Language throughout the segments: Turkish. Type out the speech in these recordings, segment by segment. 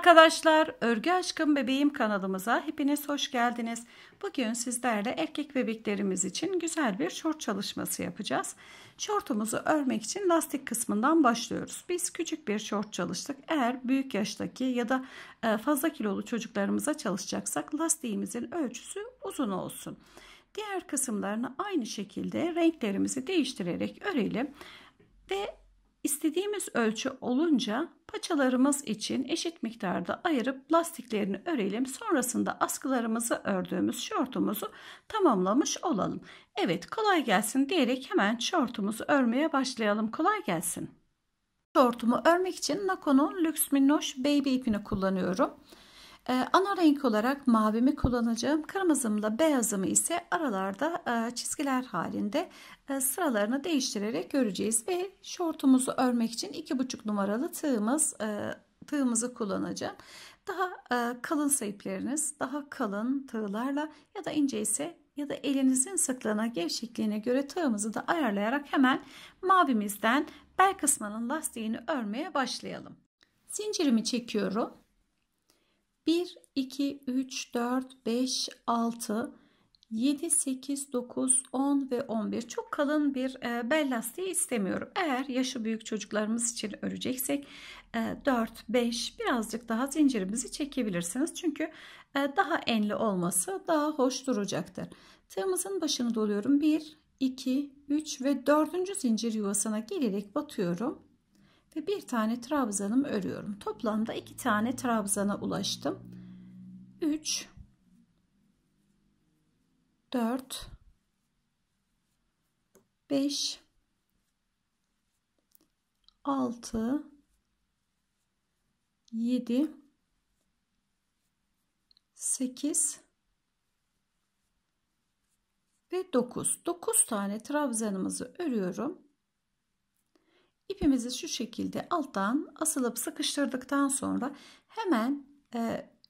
arkadaşlar, Örgü Aşkım Bebeğim kanalımıza hepiniz hoş geldiniz. Bugün sizlerle erkek bebeklerimiz için güzel bir şort çalışması yapacağız. Şortumuzu örmek için lastik kısmından başlıyoruz. Biz küçük bir şort çalıştık. Eğer büyük yaştaki ya da e, fazla kilolu çocuklarımıza çalışacaksak lastiğimizin ölçüsü uzun olsun. Diğer kısımlarını aynı şekilde renklerimizi değiştirerek örelim ve istediğimiz ölçü olunca Paçalarımız için eşit miktarda ayırıp lastiklerini örelim. Sonrasında askılarımızı ördüğümüz şortumuzu tamamlamış olalım. Evet kolay gelsin diyerek hemen şortumuzu örmeye başlayalım. Kolay gelsin. Şortumu örmek için Nakon'un Lüks Minnoş Baby ipini kullanıyorum. Ee, ana renk olarak mavimi kullanacağım. Kırmızımla beyazımı ise aralarda e, çizgiler halinde e, sıralarını değiştirerek göreceğiz. Ve şortumuzu örmek için 2,5 numaralı tığımız e, tığımızı kullanacağım. Daha kalın kalınsa daha kalın tığlarla ya da ince ise ya da elinizin sıklığına, gevşekliğine göre tığımızı da ayarlayarak hemen mavimizden bel kısmının lastiğini örmeye başlayalım. Zincirimi çekiyorum. 1, 2, 3, 4, 5, 6, 7, 8, 9, 10 ve 11 çok kalın bir e, bel lastiği istemiyorum. Eğer yaşı büyük çocuklarımız için öreceksek 4, e, 5 birazcık daha zincirimizi çekebilirsiniz. Çünkü e, daha enli olması daha hoş duracaktır. Tığımızın başını doluyorum. 1, 2, 3 ve 4. zincir yuvasına gelerek batıyorum ve bir tane trabzanımı örüyorum. Toplamda iki tane trabzana ulaştım. 3 4 5 6 7 8 ve 9. 9 tane trabzanımızı örüyorum. İpimizi şu şekilde alttan asılıp sıkıştırdıktan sonra hemen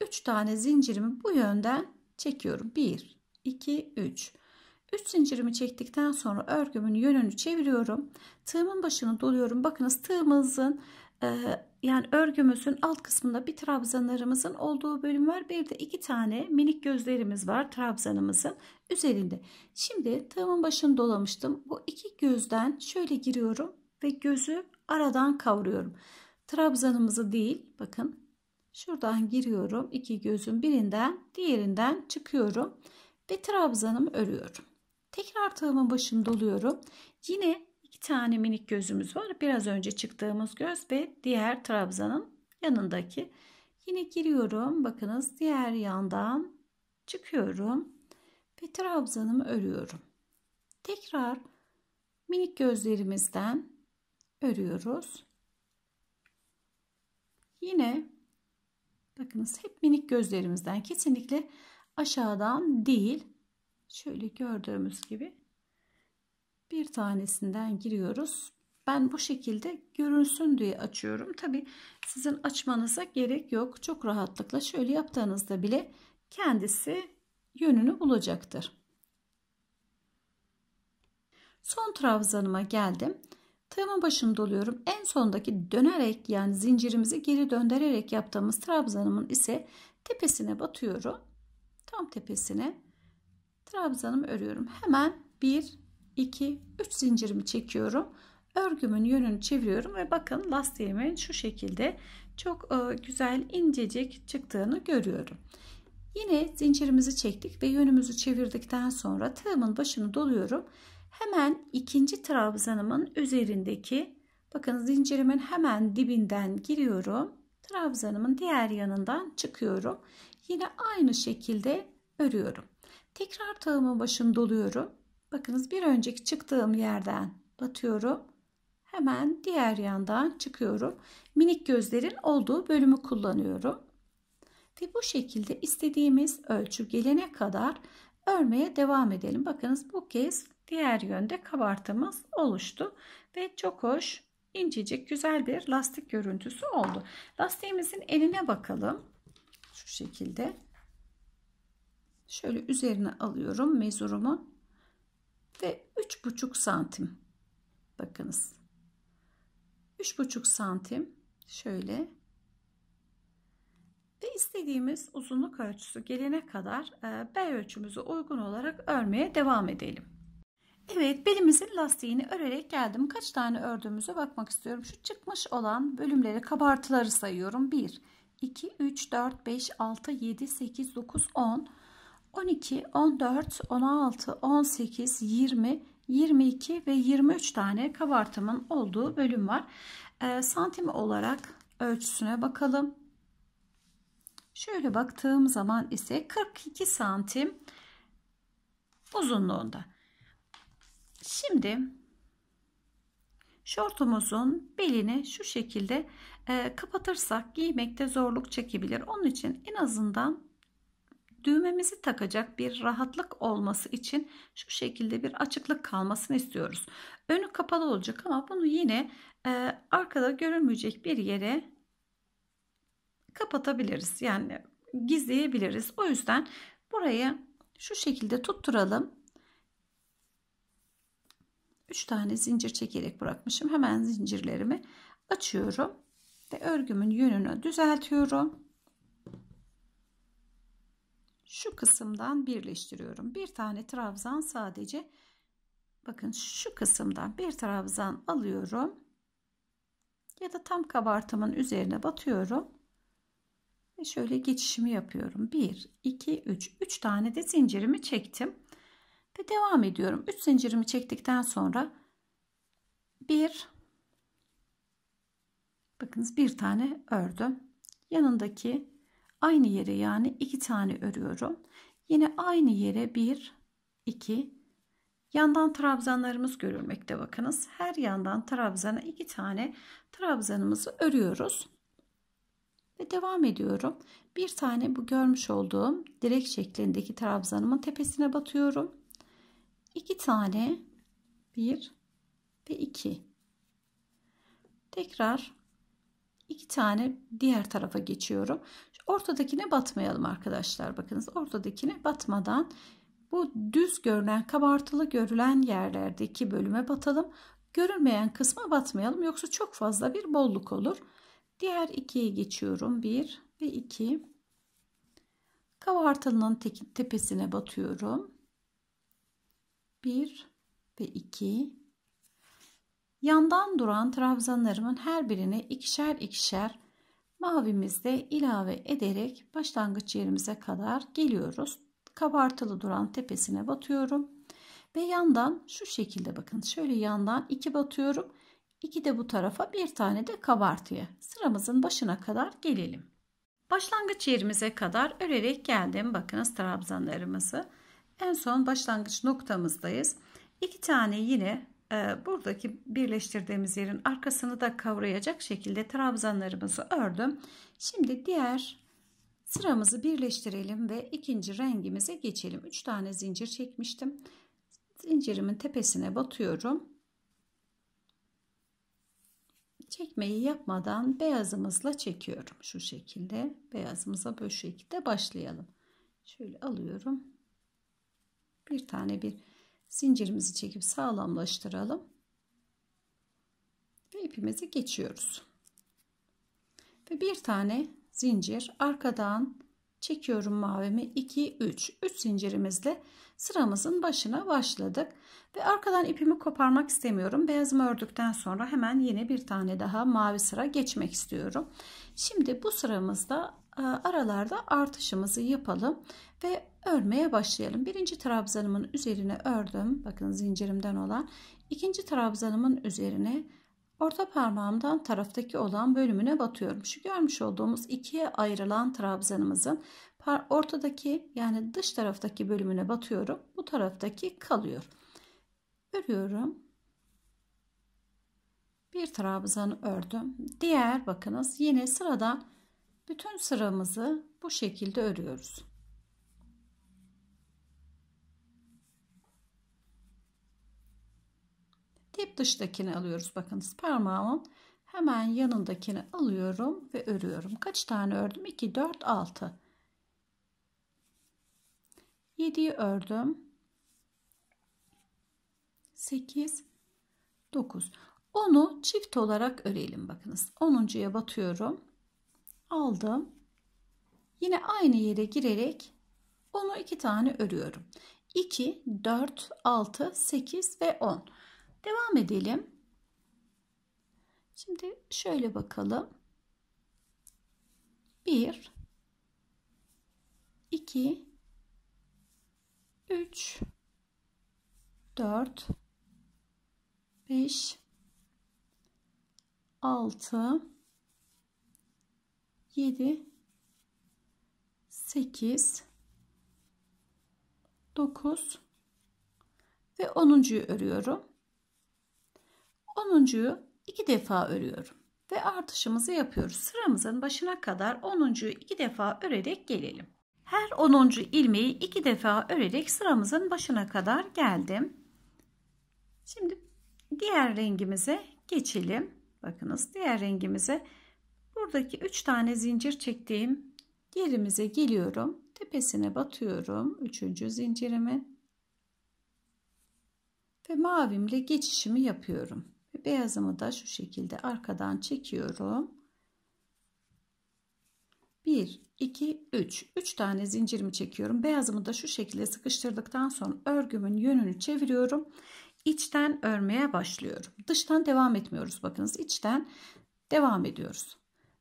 3 e, tane zincirimi bu yönden çekiyorum. 1, 2, 3. 3 zincirimi çektikten sonra örgümün yönünü çeviriyorum. Tığımın başını doluyorum. Bakınız tığımızın e, yani örgümüzün alt kısmında bir trabzanlarımızın olduğu bölüm var. Bir de iki tane minik gözlerimiz var trabzanımızın üzerinde. Şimdi tığımın başını dolamıştım. Bu iki gözden şöyle giriyorum ve gözü aradan kavuruyorum. Trabzanımızı değil bakın şuradan giriyorum. iki gözün birinden diğerinden çıkıyorum ve trabzanımı örüyorum. Tekrar tığımın başını doluyorum. Yine iki tane minik gözümüz var. Biraz önce çıktığımız göz ve diğer trabzanın yanındaki. Yine giriyorum. Bakınız diğer yandan çıkıyorum ve trabzanımı örüyorum. Tekrar minik gözlerimizden örüyoruz. Yine bakınız hep minik gözlerimizden kesinlikle aşağıdan değil şöyle gördüğümüz gibi bir tanesinden giriyoruz. Ben bu şekilde görünsün diye açıyorum. Tabi sizin açmanıza gerek yok. Çok rahatlıkla şöyle yaptığınızda bile kendisi yönünü bulacaktır. Son trabzanıma geldim. Tığımın başını doluyorum. En sondaki dönerek yani zincirimizi geri döndürerek yaptığımız trabzanımın ise tepesine batıyorum. Tam tepesine trabzanımı örüyorum. Hemen 1, 2, 3 zincirimi çekiyorum. Örgümün yönünü çeviriyorum ve bakın lastiğimin şu şekilde çok e, güzel incecik çıktığını görüyorum. Yine zincirimizi çektik ve yönümüzü çevirdikten sonra tığımın başını doluyorum. Hemen ikinci trabzanımın üzerindeki bakın zincirimin hemen dibinden giriyorum. Trabzanımın diğer yanından çıkıyorum. Yine aynı şekilde örüyorum. Tekrar tığımın başını doluyorum. Bakınız bir önceki çıktığım yerden batıyorum. Hemen diğer yandan çıkıyorum. Minik gözlerin olduğu bölümü kullanıyorum. Ve bu şekilde istediğimiz ölçü gelene kadar örmeye devam edelim. Bakınız bu kez diğer yönde kabartımız oluştu ve çok hoş incecik güzel bir lastik görüntüsü oldu. Lastiğimizin eline bakalım. Şu şekilde. Şöyle üzerine alıyorum mezurumun ve 3,5 santim. Bakınız. 3,5 santim şöyle ve istediğimiz uzunluk ölçüsü gelene kadar e, bel ölçümüzü uygun olarak örmeye devam edelim. Evet belimizin lastiğini örerek geldim. Kaç tane ördüğümüze bakmak istiyorum. Şu çıkmış olan bölümleri kabartıları sayıyorum. 1, 2, 3, 4, 5, 6, 7, 8, 9, 10, 12, 14, 16, 18, 20, 22 ve 23 tane kabartımın olduğu bölüm var. E, santim olarak ölçüsüne bakalım. Şöyle baktığım zaman ise 42 santim uzunluğunda. Şimdi şortumuzun belini şu şekilde e, kapatırsak giymekte zorluk çekebilir. Onun için en azından düğmemizi takacak bir rahatlık olması için şu şekilde bir açıklık kalmasını istiyoruz. Önü kapalı olacak ama bunu yine e, arkada görünmeyecek bir yere kapatabiliriz. Yani gizleyebiliriz. O yüzden burayı şu şekilde tutturalım. 3 tane zincir çekerek bırakmışım. Hemen zincirlerimi açıyorum ve örgümün yönünü düzeltiyorum. Şu kısımdan birleştiriyorum. Bir tane trabzan sadece bakın şu kısımdan bir trabzan alıyorum. Ya da tam kabartımın üzerine batıyorum ve şöyle geçişimi yapıyorum. 1, 2, 3. 3 tane de zincirimi çektim. Ve devam ediyorum. 3 zincirimi çektikten sonra 1 Bakınız bir tane ördüm. Yanındaki aynı yere yani iki tane örüyorum. Yine aynı yere 1 2 Yandan trabzanlarımız görülmekte bakınız. Her yandan trabzana iki tane trabzanımızı örüyoruz. Ve devam ediyorum. Bir tane bu görmüş olduğum direk şeklindeki trabzanımın tepesine batıyorum. İki tane bir ve iki. Tekrar iki tane diğer tarafa geçiyorum. Ortadakine batmayalım arkadaşlar. Bakınız ortadakine batmadan bu düz görünen kabartılı görülen yerlerdeki bölüme batalım. Görünmeyen kısma batmayalım yoksa çok fazla bir bolluk olur. Diğer ikiye geçiyorum. 1 ve 2. Kavartılının tepesine batıyorum. 1 ve 2. Yandan duran trabzanlarımın her birine ikişer ikişer mavimizde ilave ederek başlangıç yerimize kadar geliyoruz. Kabartılı duran tepesine batıyorum. Ve yandan şu şekilde bakın şöyle yandan 2 batıyorum İki de bu tarafa, bir tane de kabartıya. Sıramızın başına kadar gelelim. Başlangıç yerimize kadar örerek geldim. Bakınız trabzanlarımızı. En son başlangıç noktamızdayız. İki tane yine e, buradaki birleştirdiğimiz yerin arkasını da kavrayacak şekilde trabzanlarımızı ördüm. Şimdi diğer sıramızı birleştirelim ve ikinci rengimize geçelim. Üç tane zincir çekmiştim. Zincirimin tepesine batıyorum çekmeyi yapmadan beyazımızla çekiyorum. Şu şekilde beyazımıza böyle şekilde başlayalım. Şöyle alıyorum. Bir tane bir zincirimizi çekip sağlamlaştıralım. Ve ipimizi geçiyoruz. Ve bir tane zincir arkadan çekiyorum mavimi 2 3 3 zincirimizle sıramızın başına başladık ve arkadan ipimi koparmak istemiyorum beyazımı ördükten sonra hemen yine bir tane daha mavi sıra geçmek istiyorum şimdi bu sıramızda e, aralarda artışımızı yapalım ve örmeye başlayalım birinci trabzanımın üzerine ördüm bakın zincirimden olan ikinci trabzanımın üzerine Orta parmağımdan taraftaki olan bölümüne batıyorum. Şu görmüş olduğumuz ikiye ayrılan trabzanımızın ortadaki yani dış taraftaki bölümüne batıyorum. Bu taraftaki kalıyor. Örüyorum. Bir trabzanı ördüm. Diğer bakınız yine sırada bütün sıramızı bu şekilde örüyoruz. Hep dıştakini alıyoruz. Bakınız parmağımın hemen yanındakini alıyorum ve örüyorum. Kaç tane ördüm? 2, 4, 6. 7'yi ördüm. 8, 9. Onu çift olarak örelim bakınız. 10.ya batıyorum. Aldım. Yine aynı yere girerek onu iki tane örüyorum. 2, 4, 6, 8 ve 10. Devam edelim. Şimdi şöyle bakalım. 1 2 3 4 5 6 7 8 9 ve 10.yu örüyorum. Onuncuyu iki defa örüyorum ve artışımızı yapıyoruz. Sıramızın başına kadar onuncuyu iki defa örerek gelelim. Her onuncu ilmeği iki defa örerek sıramızın başına kadar geldim. Şimdi diğer rengimize geçelim. Bakınız diğer rengimize buradaki üç tane zincir çektiğim yerimize geliyorum. Tepesine batıyorum. Üçüncü zincirimi ve mavimle geçişimi yapıyorum beyazımı da şu şekilde arkadan çekiyorum. 1, 2, 3. 3 tane zincirimi çekiyorum. Beyazımı da şu şekilde sıkıştırdıktan sonra örgümün yönünü çeviriyorum. İçten örmeye başlıyorum. Dıştan devam etmiyoruz. Bakınız içten devam ediyoruz.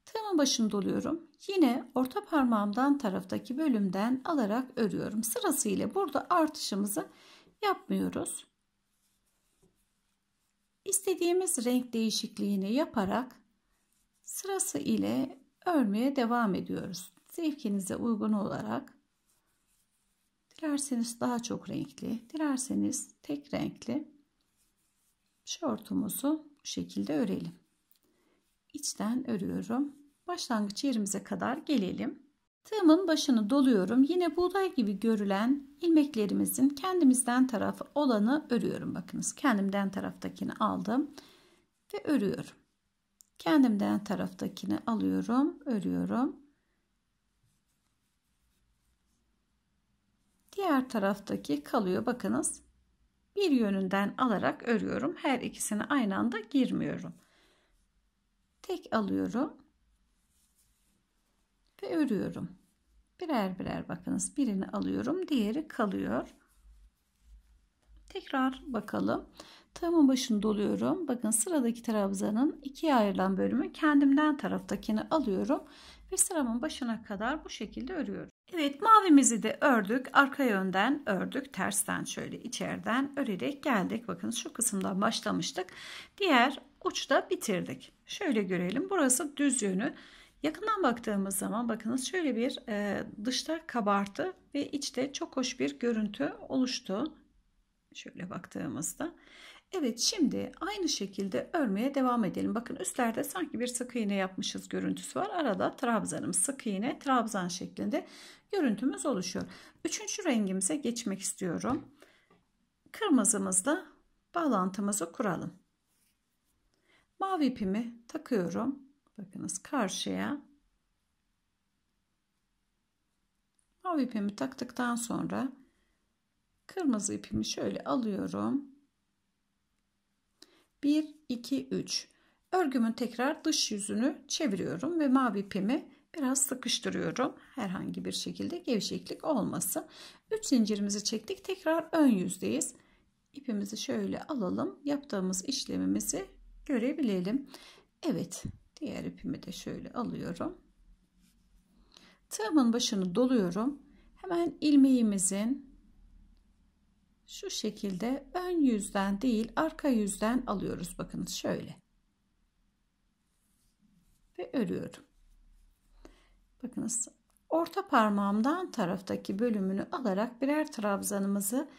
Tığımın başını doluyorum. Yine orta parmağımdan taraftaki bölümden alarak örüyorum. Sırasıyla burada artışımızı yapmıyoruz. İstediğimiz renk değişikliğini yaparak sırası ile örmeye devam ediyoruz. Zevkinize uygun olarak dilerseniz daha çok renkli, dilerseniz tek renkli şortumuzu bu şekilde örelim. İçten örüyorum. Başlangıç yerimize kadar gelelim. Tığımın başını doluyorum. Yine buğday gibi görülen ilmeklerimizin kendimizden tarafı olanı örüyorum. Bakınız kendimden taraftakini aldım ve örüyorum. Kendimden taraftakini alıyorum, örüyorum. Diğer taraftaki kalıyor. Bakınız bir yönünden alarak örüyorum. Her ikisini aynı anda girmiyorum. Tek alıyorum ve örüyorum. Birer birer bakınız birini alıyorum diğeri kalıyor. Tekrar bakalım. Tığımın başını doluyorum. Bakın sıradaki trabzanın ikiye ayrılan bölümü kendimden taraftakini alıyorum ve sıramın başına kadar bu şekilde örüyorum. Evet mavimizi de ördük. Arka yönden ördük. Tersten şöyle içeriden örerek geldik. Bakın şu kısımdan başlamıştık. Diğer uçta bitirdik. Şöyle görelim. Burası düz yönü. Yakından baktığımız zaman bakınız şöyle bir e, dışta kabartı ve içte çok hoş bir görüntü oluştu. Şöyle baktığımızda. Evet şimdi aynı şekilde örmeye devam edelim. Bakın üstlerde sanki bir sık iğne yapmışız görüntüsü var. Arada trabzanımız sık iğne trabzan şeklinde görüntümüz oluşuyor. Üçüncü rengimize geçmek istiyorum. Kırmızımızla bağlantımızı kuralım. Mavi ipimi takıyorum. Bakınız karşıya mavi ipimi taktıktan sonra kırmızı ipimi şöyle alıyorum. 1 2 3 örgümün tekrar dış yüzünü çeviriyorum ve mavi ipimi biraz sıkıştırıyorum. Herhangi bir şekilde gevşeklik olmasın. 3 zincirimizi çektik. Tekrar ön yüzdeyiz. ipimizi şöyle alalım. Yaptığımız işlemimizi görebilelim. Evet Diğer ipimi de şöyle alıyorum. Tığımın başını doluyorum. Hemen ilmeğimizin şu şekilde ön yüzden değil arka yüzden alıyoruz. Bakınız şöyle. Ve örüyorum. Bakınız orta parmağımdan taraftaki bölümünü alarak birer trabzanımızı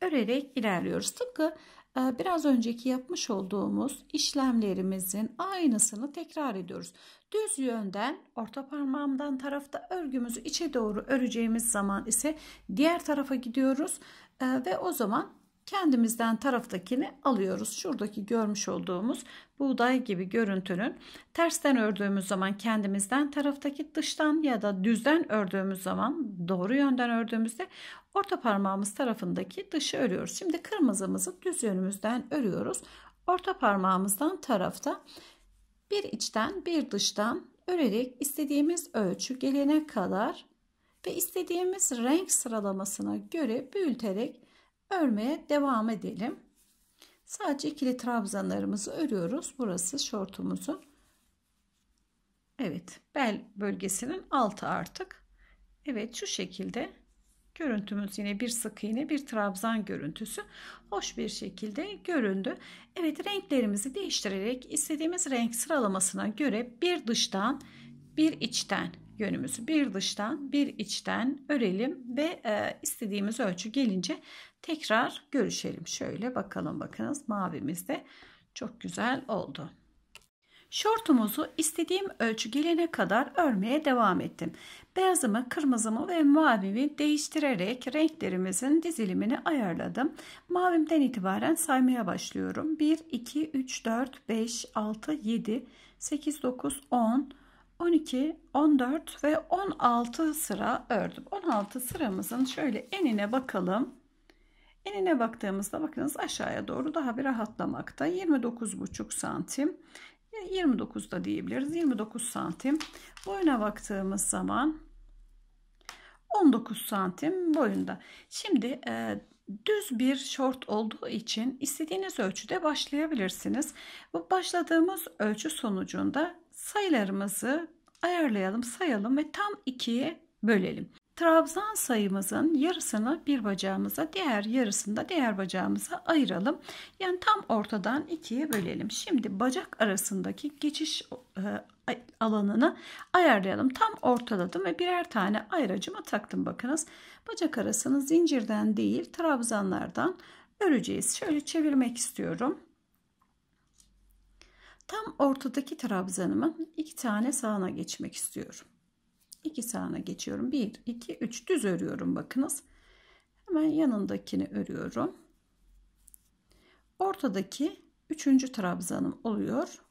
örerek ilerliyoruz. Tıpkı ee, biraz önceki yapmış olduğumuz işlemlerimizin aynısını tekrar ediyoruz. Düz yönden orta parmağımdan tarafta örgümüzü içe doğru öreceğimiz zaman ise diğer tarafa gidiyoruz ee, ve o zaman kendimizden taraftakini alıyoruz. Şuradaki görmüş olduğumuz buğday gibi görüntünün tersten ördüğümüz zaman kendimizden taraftaki dıştan ya da düzden ördüğümüz zaman doğru yönden ördüğümüzde orta parmağımız tarafındaki dışı örüyoruz. Şimdi kırmızımızı düz yönümüzden örüyoruz. Orta parmağımızdan tarafta bir içten bir dıştan örerek istediğimiz ölçü gelene kadar ve istediğimiz renk sıralamasına göre büyüterek örmeye devam edelim. Sadece ikili trabzanlarımızı örüyoruz. Burası şortumuzun. Evet bel bölgesinin altı artık. Evet şu şekilde görüntümüz yine bir sık iğne bir trabzan görüntüsü hoş bir şekilde göründü. Evet renklerimizi değiştirerek istediğimiz renk sıralamasına göre bir dıştan bir içten yönümüzü bir dıştan bir içten örelim ve e, istediğimiz ölçü gelince Tekrar görüşelim. Şöyle bakalım bakınız mavimiz de çok güzel oldu. Şortumuzu istediğim ölçü gelene kadar örmeye devam ettim. Beyazımı, kırmızımı ve mavimi değiştirerek renklerimizin dizilimini ayarladım. Mavimden itibaren saymaya başlıyorum. 1, 2, 3, 4, 5, 6, 7, 8, 9, 10, 12, 14 ve 16 sıra ördüm. 16 sıramızın şöyle enine bakalım. Enine baktığımızda bakınız aşağıya doğru daha bir rahatlamakta. 29,5 santim. 29 da diyebiliriz. 29 santim. Boyuna baktığımız zaman 19 santim boyunda. Şimdi e, düz bir şort olduğu için istediğiniz ölçüde başlayabilirsiniz. Bu başladığımız ölçü sonucunda sayılarımızı ayarlayalım, sayalım ve tam ikiye bölelim. Trabzan sayımızın yarısını bir bacağımıza, diğer yarısını da diğer bacağımıza ayıralım. Yani tam ortadan ikiye bölelim. Şimdi bacak arasındaki geçiş e, alanını ayarlayalım. Tam ortaladım ve birer tane ayracıma taktım. Bakınız bacak arasını zincirden değil trabzanlardan öreceğiz. Şöyle çevirmek istiyorum. Tam ortadaki trabzanımın iki tane sağına geçmek istiyorum. 2 sağına geçiyorum. 1, 2, 3 düz örüyorum bakınız. Hemen yanındakini örüyorum. Ortadaki üçüncü trabzanım oluyor.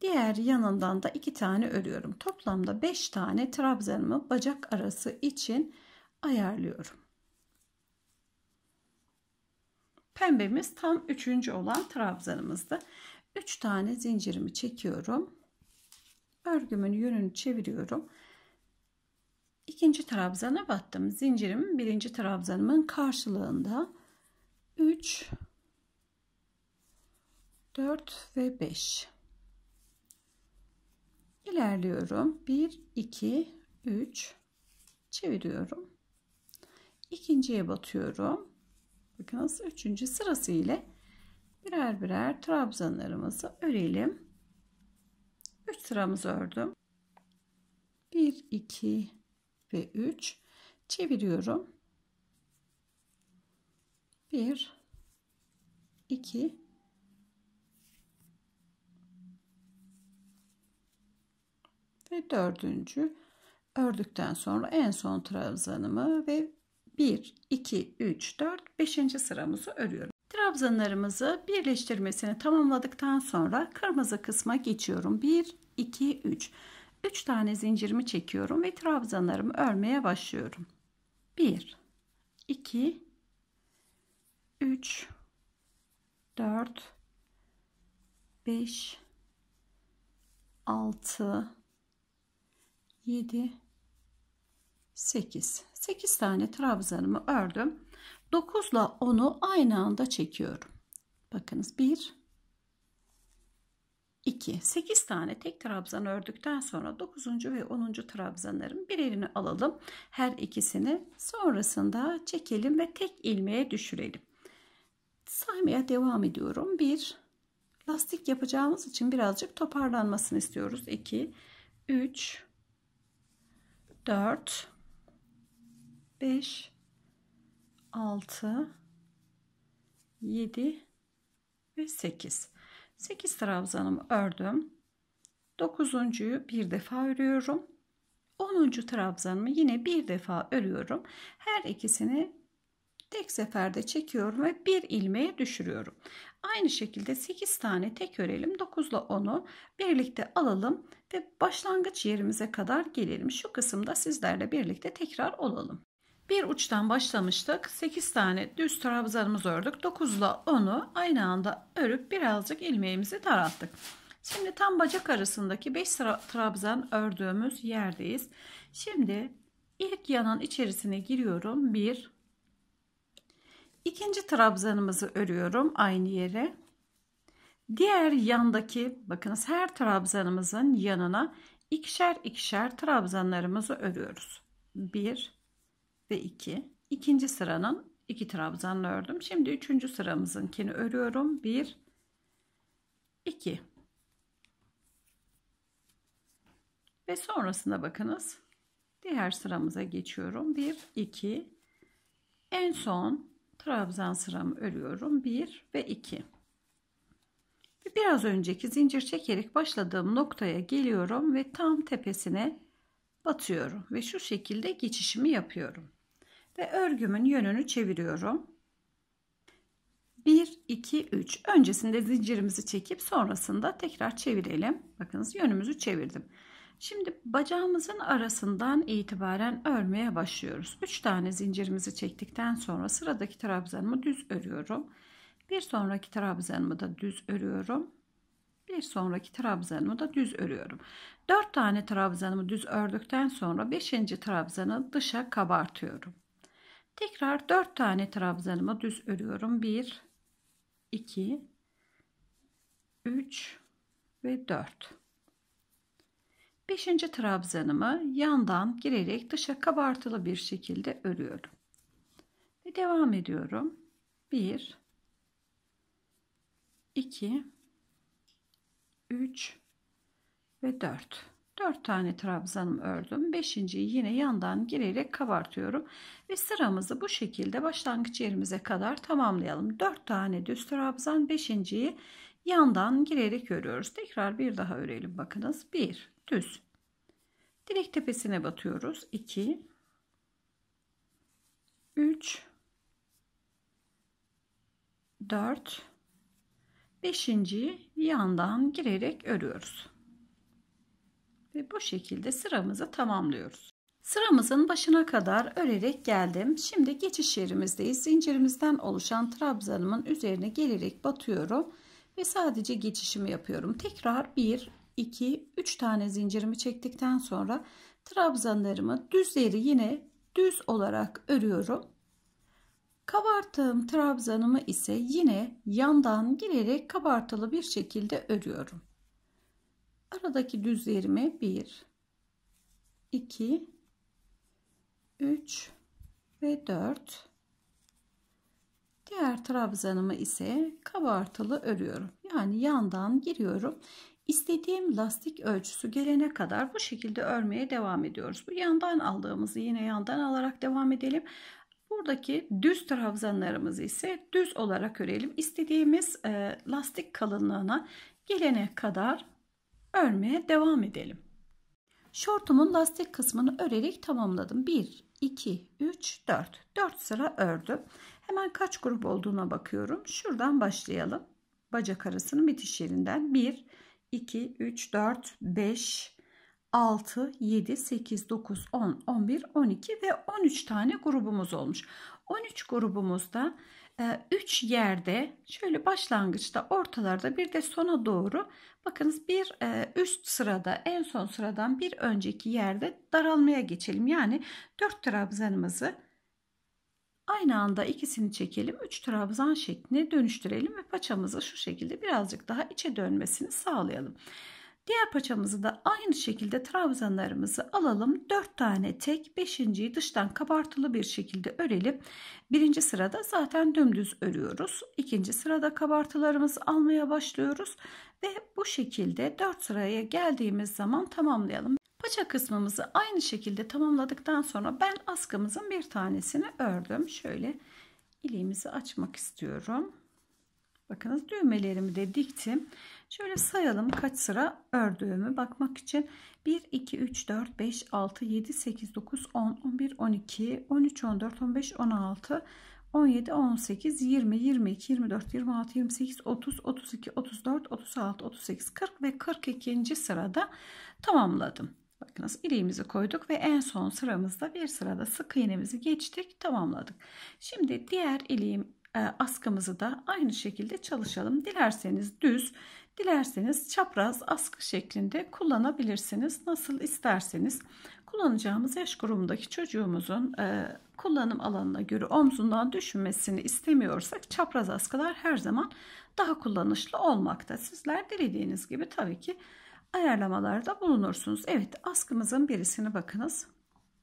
Diğer yanından da iki tane örüyorum. Toplamda 5 tane trabzanımı bacak arası için ayarlıyorum. Pembemiz tam üçüncü olan trabzanımızdı. 3 tane zincirimi çekiyorum örgümün yönünü çeviriyorum. İkinci trabzana battım. Zincirimin birinci trabzanımın karşılığında 3 4 ve 5 ilerliyorum. 1 2 3 çeviriyorum. İkinciye batıyorum. Bakınız üçüncü sırası ile birer birer trabzanlarımızı örelim. 3 sıramızı ördüm. 1 2 ve 3 çeviriyorum. 1 2 ve dördüncü ördükten sonra en son trabzanımı ve 1 2 3 4 5. sıramızı örüyorum trabzanlarımızı birleştirmesini tamamladıktan sonra kırmızı kısma geçiyorum. 1, 2, 3. 3 tane zincirimi çekiyorum ve trabzanlarımı örmeye başlıyorum. 1, 2, 3, 4, 5, 6, 7, 8. 8 tane trabzanımı ördüm. 9 ile 10'u aynı anda çekiyorum. Bakınız 1 2 8 tane tek trabzan ördükten sonra 9. ve 10. trabzanların birerini alalım. Her ikisini sonrasında çekelim ve tek ilmeğe düşürelim. Saymaya devam ediyorum. 1 Lastik yapacağımız için birazcık toparlanmasını istiyoruz. 2 3 4 5 6 7 ve 8 8 trabzanımı ördüm 9.yu bir defa örüyorum 10. trabzanımı yine bir defa örüyorum her ikisini tek seferde çekiyorum ve bir ilmeğe düşürüyorum aynı şekilde 8 tane tek örelim 9 ile 10'u birlikte alalım ve başlangıç yerimize kadar gelelim şu kısımda sizlerle birlikte tekrar olalım bir uçtan başlamıştık. 8 tane düz trabzanımız ördük. 9 ile 10'u aynı anda örüp birazcık ilmeğimizi tarattık. Şimdi tam bacak arasındaki 5 trabzan ördüğümüz yerdeyiz. Şimdi ilk yanın içerisine giriyorum. 1 İkinci trabzanımızı örüyorum aynı yere. Diğer yandaki bakınız her trabzanımızın yanına ikişer ikişer trabzanlarımızı örüyoruz. 1 ve 2. İkinci sıranın 2 trabzanla ördüm. Şimdi üçüncü sıramızınkini örüyorum. 1 2 Ve sonrasında bakınız. Diğer sıramıza geçiyorum. 1 2 En son trabzan sıramı örüyorum. 1 ve 2 Biraz önceki zincir çekerek başladığım noktaya geliyorum ve tam tepesine batıyorum ve şu şekilde geçişimi yapıyorum ve örgümün yönünü çeviriyorum. 1 2 3 öncesinde zincirimizi çekip sonrasında tekrar çevirelim. Bakınız yönümüzü çevirdim. Şimdi bacağımızın arasından itibaren örmeye başlıyoruz. 3 tane zincirimizi çektikten sonra sıradaki trabzanımı düz örüyorum. Bir sonraki trabzanımı da düz örüyorum. Bir sonraki trabzanımı da düz örüyorum. 4 tane trabzanımı düz ördükten sonra 5. trabzanı dışa kabartıyorum. Tekrar 4 tane trabzanımı düz örüyorum. 1, 2, 3 ve 4. 5. trabzanımı yandan girerek dışa kabartılı bir şekilde örüyorum. Ve devam ediyorum. 1, 2, 3 ve 4. 4 tane trabzanım ördüm. 5.yi yine yandan girerek kabartıyorum. Ve sıramızı bu şekilde başlangıç yerimize kadar tamamlayalım. 4 tane düz trabzan 5.yi yandan girerek örüyoruz. Tekrar bir daha örelim bakınız. 1 düz. Direk tepesine batıyoruz. 2 3 4 5. yandan girerek örüyoruz. Ve bu şekilde sıramızı tamamlıyoruz. Sıramızın başına kadar örerek geldim. Şimdi geçiş yerimizdeyiz. Zincirimizden oluşan trabzanımın üzerine gelerek batıyorum ve sadece geçişimi yapıyorum. Tekrar 1 2 3 tane zincirimi çektikten sonra trabzanlarımı düzleri yine düz olarak örüyorum. Kabarttığım trabzanımı ise yine yandan girerek kabartılı bir şekilde örüyorum aradaki düz yerime 1 2 3 ve 4 diğer trabzanımı ise kabartılı örüyorum yani yandan giriyorum istediğim lastik ölçüsü gelene kadar bu şekilde örmeye devam ediyoruz bu yandan aldığımızı yine yandan alarak devam edelim Buradaki düz trabzanlarımızı ise düz olarak örelim. İstediğimiz e, lastik kalınlığına gelene kadar Örmeye devam edelim. Şortumun lastik kısmını örerek tamamladım. 1, 2, 3, 4. 4 sıra ördüm. Hemen kaç grup olduğuna bakıyorum. Şuradan başlayalım. Bacak arasının bitiş yerinden 1, 2, 3, 4, 5, 6, 7, 8, 9, 10, 11, 12 ve 13 tane grubumuz olmuş. 13 grubumuzda 3 ee, yerde şöyle başlangıçta ortalarda bir de sona doğru bakınız bir e, üst sırada en son sıradan bir önceki yerde daralmaya geçelim. Yani 4 trabzanımızı aynı anda ikisini çekelim 3 trabzan şekline dönüştürelim ve paçamızı şu şekilde birazcık daha içe dönmesini sağlayalım. Diğer paçamızı da aynı şekilde trabzanlarımızı alalım. 4 tane tek 5.yi dıştan kabartılı bir şekilde örelim. Birinci sırada zaten dümdüz örüyoruz. İkinci sırada kabartılarımızı almaya başlıyoruz. Ve bu şekilde 4 sıraya geldiğimiz zaman tamamlayalım. Paça kısmımızı aynı şekilde tamamladıktan sonra ben askımızın bir tanesini ördüm. Şöyle iliğimizi açmak istiyorum. Bakınız düğmelerimi de diktim. Şöyle sayalım kaç sıra ördüğümü bakmak için. 1, 2, 3, 4, 5, 6, 7, 8, 9, 10, 11, 12, 13, 14, 15, 16, 17, 18, 20, 22, 24, 26, 28, 30, 32, 34, 36, 38, 40 ve 42. sırada tamamladım. Bakınız iliğimizi koyduk ve en son sıramızda bir sırada sık iğnemizi geçtik tamamladık. Şimdi diğer iliğim ee, askımızı da aynı şekilde çalışalım. Dilerseniz düz, dilerseniz çapraz askı şeklinde kullanabilirsiniz. Nasıl isterseniz kullanacağımız yaş grubundaki çocuğumuzun e, kullanım alanına göre omzundan düşünmesini istemiyorsak çapraz askılar her zaman daha kullanışlı olmakta. Sizler dilediğiniz gibi tabii ki ayarlamalarda bulunursunuz. Evet askımızın birisini bakınız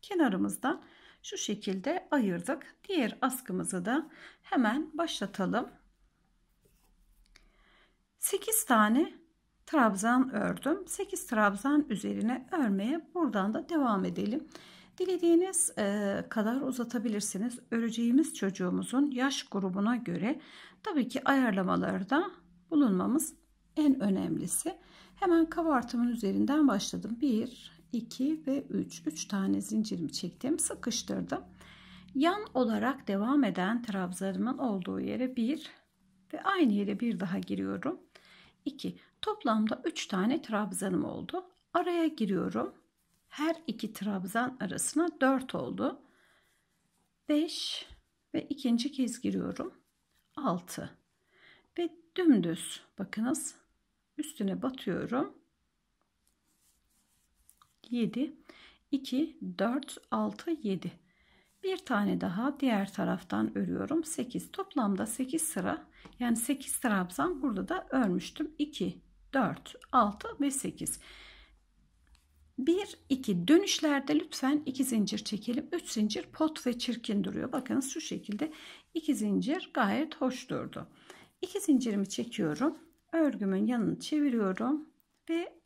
kenarımızdan şu şekilde ayırdık. Diğer askımızı da hemen başlatalım. 8 tane trabzan ördüm. 8 trabzan üzerine örmeye buradan da devam edelim. Dilediğiniz e, kadar uzatabilirsiniz. Öreceğimiz çocuğumuzun yaş grubuna göre tabii ki ayarlamalarda bulunmamız en önemlisi. Hemen kabartımın üzerinden başladım. 1 2 ve 3. 3 tane zincirimi çektim. Sıkıştırdım. Yan olarak devam eden trabzanımın olduğu yere 1 ve aynı yere bir daha giriyorum. 2. Toplamda 3 tane trabzanım oldu. Araya giriyorum. Her iki trabzan arasına 4 oldu. 5 ve ikinci kez giriyorum. 6 ve dümdüz bakınız üstüne batıyorum 7. 2, 4, 6, 7. Bir tane daha diğer taraftan örüyorum. 8. Toplamda 8 sıra yani 8 trabzan burada da örmüştüm. 2, 4, 6 ve 8. 1, 2 dönüşlerde lütfen 2 zincir çekelim. 3 zincir pot ve çirkin duruyor. Bakın şu şekilde 2 zincir gayet hoş durdu. 2 zincirimi çekiyorum. Örgümün yanını çeviriyorum ve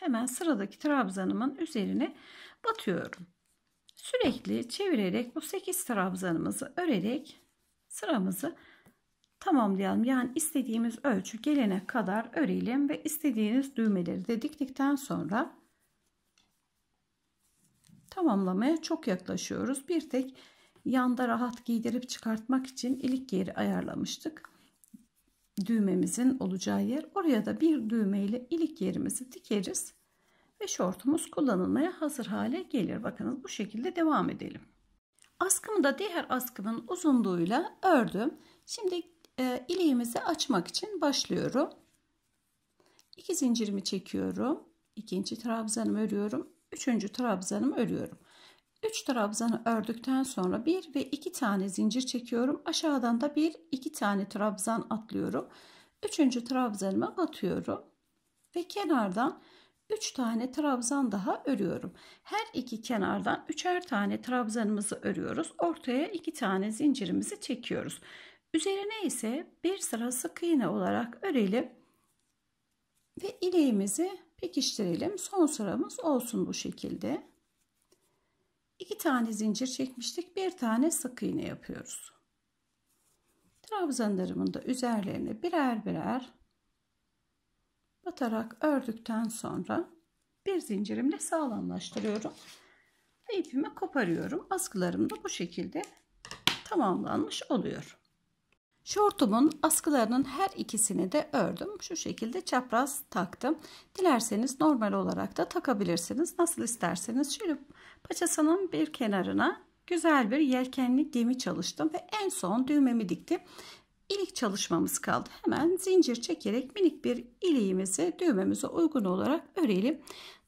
hemen sıradaki trabzanımın üzerine batıyorum. Sürekli çevirerek bu 8 trabzanımızı örerek sıramızı tamamlayalım. Yani istediğimiz ölçü gelene kadar örelim ve istediğiniz düğmeleri de diktikten sonra tamamlamaya çok yaklaşıyoruz. Bir tek yanda rahat giydirip çıkartmak için ilik yeri ayarlamıştık düğmemizin olacağı yer. Oraya da bir düğme ile ilik yerimizi dikeriz ve şortumuz kullanılmaya hazır hale gelir. Bakınız bu şekilde devam edelim. Askımı da diğer askımın uzunluğuyla ördüm. Şimdi e, ileğimizi açmak için başlıyorum. İki zincirimi çekiyorum. İkinci trabzanımı örüyorum. Üçüncü trabzanımı örüyorum. 3 trabzanı ördükten sonra 1 ve 2 tane zincir çekiyorum. Aşağıdan da 1 2 tane trabzan atlıyorum. 3. trabzanıma batıyorum ve kenardan 3 tane trabzan daha örüyorum. Her iki kenardan üçer tane trabzanımızı örüyoruz. Ortaya 2 tane zincirimizi çekiyoruz. Üzerine ise bir sıra sık iğne olarak örelim ve ileğimizi pekiştirelim. Son sıramız olsun bu şekilde. 2 tane zincir çekmiştik. Bir tane sık iğne yapıyoruz. Trabzanlarımın da üzerlerine birer birer batarak ördükten sonra bir zincirimle sağlamlaştırıyorum. Ve ipimi koparıyorum. Askılarım da bu şekilde tamamlanmış oluyor. Şortumun askılarının her ikisini de ördüm. Şu şekilde çapraz taktım. Dilerseniz normal olarak da takabilirsiniz. Nasıl isterseniz. Şöyle Paçasının bir kenarına güzel bir yelkenli gemi çalıştım ve en son düğmemi diktim. İlik çalışmamız kaldı. Hemen zincir çekerek minik bir iliğimizi düğmemize uygun olarak örelim.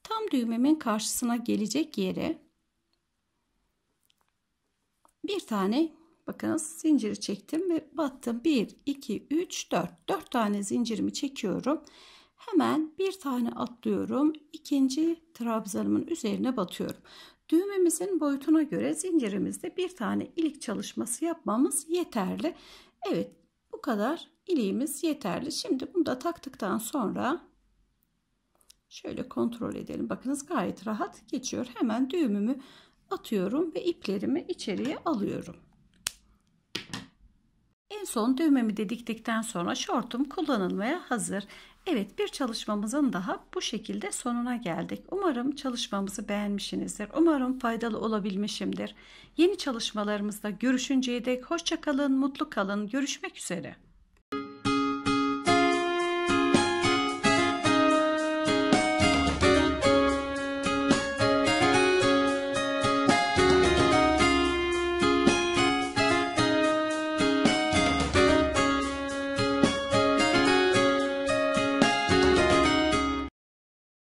Tam düğmemin karşısına gelecek yere bir tane bakınız zinciri çektim ve battım 1 2 3 4 4 tane zincirimi çekiyorum hemen bir tane atlıyorum ikinci trabzanımın üzerine batıyorum Düğmemizin boyutuna göre zincirimizde bir tane ilik çalışması yapmamız yeterli. Evet bu kadar iliğimiz yeterli. Şimdi bunu da taktıktan sonra şöyle kontrol edelim. Bakınız gayet rahat geçiyor. Hemen düğümümü atıyorum ve iplerimi içeriye alıyorum. En son düğmemi de diktikten sonra şortum kullanılmaya hazır. Evet bir çalışmamızın daha bu şekilde sonuna geldik. Umarım çalışmamızı beğenmişsinizdir. Umarım faydalı olabilmişimdir. Yeni çalışmalarımızda görüşünceye dek hoşçakalın, mutlu kalın. Görüşmek üzere.